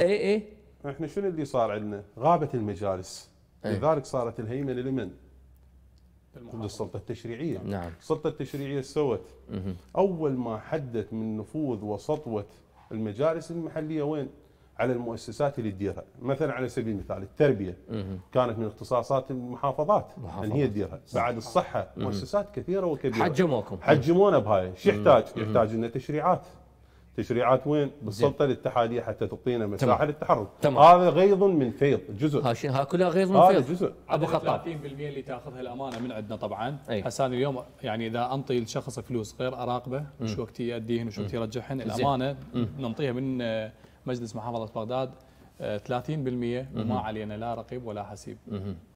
اي اي احنا شنو اللي صار عندنا؟ غابت المجالس إيه. لذلك صارت الهيمنه لمن؟ للسلطه التشريعيه نعم السلطه التشريعيه سوت اول ما حدت من نفوذ وسطوه المجالس المحليه وين؟ على المؤسسات اللي تديرها، مثلا على سبيل المثال التربيه مه. كانت من اختصاصات المحافظات محافظة. ان هي تديرها، بعد الصحه مه. مؤسسات كثيره وكبيره حجموكم حجمونا بهاي، شو يحتاج؟ يحتاج لنا تشريعات تشريعات وين؟ بالسلطه الاتحاديه حتى تعطينا مساحه تمام. للتحرك تمام. هذا غيظ من فيض جزء هاشم ها كلها غيظ من فيض جزء ابو خطاب 30% اللي تاخذها الامانه من عندنا طبعا أي. حسان اليوم يعني اذا انطي الشخص فلوس غير اراقبه وش وقت ياديهن وش وقت يرجعهن الامانه ننطيها من آه، مجلس محافظه بغداد 30% آه، وما علينا لا رقيب ولا حسيب